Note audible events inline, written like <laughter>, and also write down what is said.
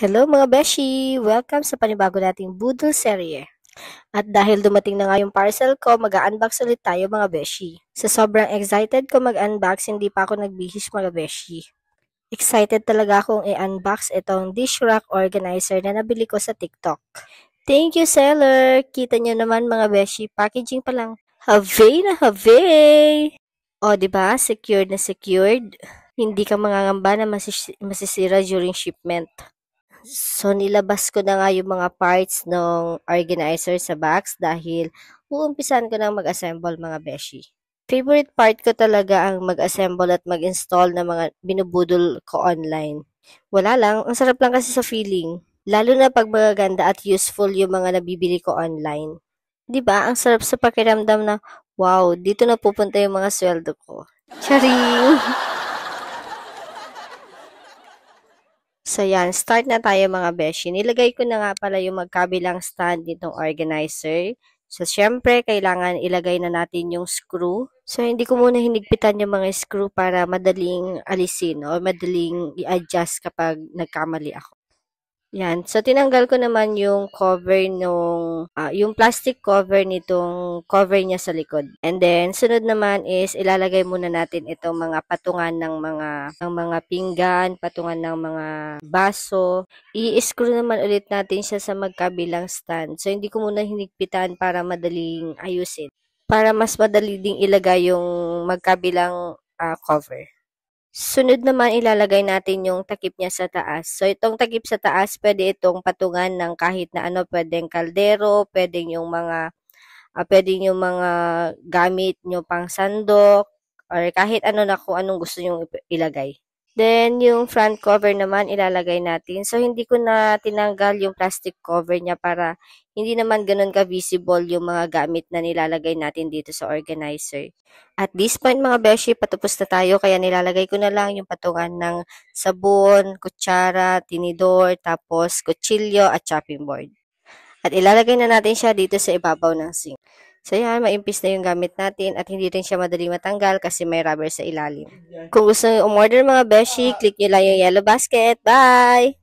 Hello mga beshi! Welcome sa panibago nating Boodle serye. At dahil dumating na nga yung parcel ko, mag-unbox ulit tayo mga beshi. Sa sobrang excited ko mag-unbox, hindi pa ako nagbihis mga beshi. Excited talaga akong i-unbox itong dish rack organizer na nabili ko sa TikTok. Thank you seller! Kita nyo naman mga beshi, packaging pa lang. Have na have! O, di ba? Secured na secured. Hindi ka mangangamba na masisira during shipment. So, nilabas ko na nga yung mga parts ng organizer sa box dahil uumpisan ko ng mag-assemble mga beshi. Favorite part ko talaga ang mag-assemble at mag-install ng mga binubudol ko online. Wala lang, ang sarap lang kasi sa feeling. Lalo na pag magaganda at useful yung mga nabibili ko online. 'Di ba? Ang sarap sa pakiramdam na, wow, dito na pupunta yung mga sweldo ko. Charing! <laughs> So yan, start na tayo mga beshi. Nilagay ko na nga pala yung magkabilang stand nitong organizer. So syempre, kailangan ilagay na natin yung screw. So hindi ko muna hinigpitan yung mga screw para madaling alisin o madaling i-adjust kapag nagkamali ako. Yan. So, tinanggal ko naman yung cover nung, uh, yung plastic cover nitong cover niya sa likod. And then, sunod naman is, ilalagay muna natin itong mga patungan ng mga, ng mga pinggan, patungan ng mga baso. I-screw naman ulit natin siya sa magkabilang stand. So, hindi ko muna hinigpitan para madaling ayusin. Para mas madali ding ilagay yung magkabilang uh, cover. Sunod naman ilalagay natin yung takip niya sa taas. So itong takip sa taas, pwede itong patungan ng kahit na ano, pwedeng kaldero, pwedeng yung mga uh, pwedeng yung mga gamit nyo pang sandok or kahit ano na kung anong gusto nyo ilagay. Then, yung front cover naman, ilalagay natin. So, hindi ko na tinanggal yung plastic cover niya para hindi naman ganun ka-visible yung mga gamit na nilalagay natin dito sa organizer. At this point, mga beshi, patupos na tayo. Kaya nilalagay ko na lang yung patungan ng sabon, kutsara, tinidor, tapos kutsilyo at chopping board. At ilalagay na natin siya dito sa ibabaw ng sink. So yan, maimpis na yung gamit natin at hindi rin siya madaling matanggal kasi may rubber sa ilalim. Kung gusto nyo umorder mga beshi, click nyo lang yung yellow basket. Bye!